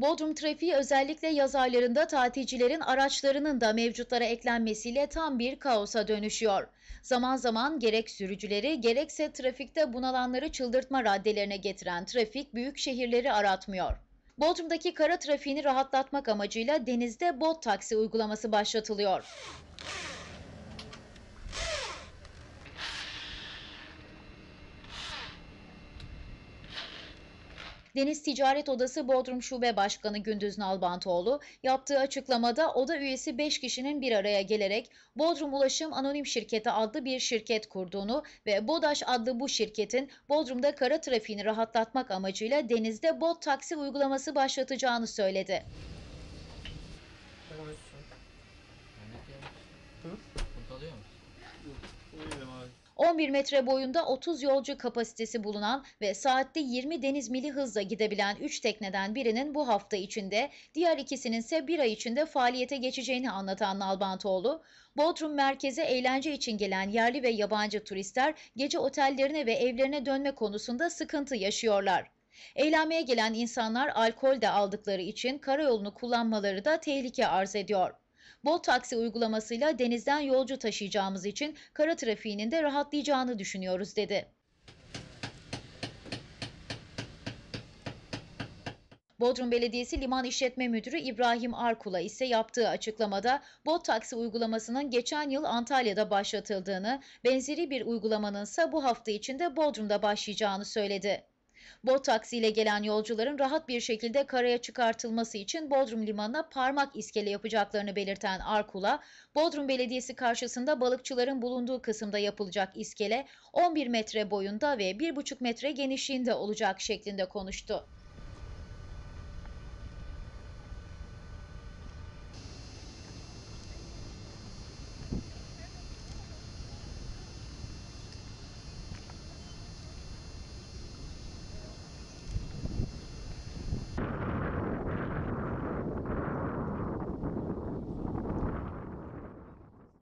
Bodrum trafiği özellikle yaz aylarında tatilcilerin araçlarının da mevcutlara eklenmesiyle tam bir kaosa dönüşüyor. Zaman zaman gerek sürücüleri gerekse trafikte bunalanları çıldırtma raddelerine getiren trafik büyük şehirleri aratmıyor. Bodrum'daki kara trafiğini rahatlatmak amacıyla denizde bot taksi uygulaması başlatılıyor. Deniz Ticaret Odası Bodrum Şube Başkanı Gündüz Nalbantoğlu yaptığı açıklamada oda üyesi 5 kişinin bir araya gelerek Bodrum Ulaşım Anonim Şirketi adlı bir şirket kurduğunu ve BODAŞ adlı bu şirketin Bodrum'da kara trafiğini rahatlatmak amacıyla denizde bot taksi uygulaması başlatacağını söyledi. Olsun. Hı? Kurtarıyor musun? 11 metre boyunda 30 yolcu kapasitesi bulunan ve saatte 20 deniz mili hızla gidebilen 3 tekneden birinin bu hafta içinde, diğer ikisinin ise bir ay içinde faaliyete geçeceğini anlatan Nalbantoğlu, Bodrum merkeze eğlence için gelen yerli ve yabancı turistler gece otellerine ve evlerine dönme konusunda sıkıntı yaşıyorlar. Eğlenmeye gelen insanlar alkol de aldıkları için karayolunu kullanmaları da tehlike arz ediyor. Bol taksi uygulamasıyla denizden yolcu taşıyacağımız için kara trafiğinin de rahatlayacağını düşünüyoruz dedi. Bodrum Belediyesi Liman İşletme Müdürü İbrahim Arkula ise yaptığı açıklamada bot taksi uygulamasının geçen yıl Antalya'da başlatıldığını, benzeri bir uygulamanın ise bu hafta içinde Bodrum'da başlayacağını söyledi. Bot taksiyle gelen yolcuların rahat bir şekilde karaya çıkartılması için Bodrum Limanı'na parmak iskele yapacaklarını belirten Arkula, Bodrum Belediyesi karşısında balıkçıların bulunduğu kısımda yapılacak iskele 11 metre boyunda ve 1,5 metre genişliğinde olacak şeklinde konuştu.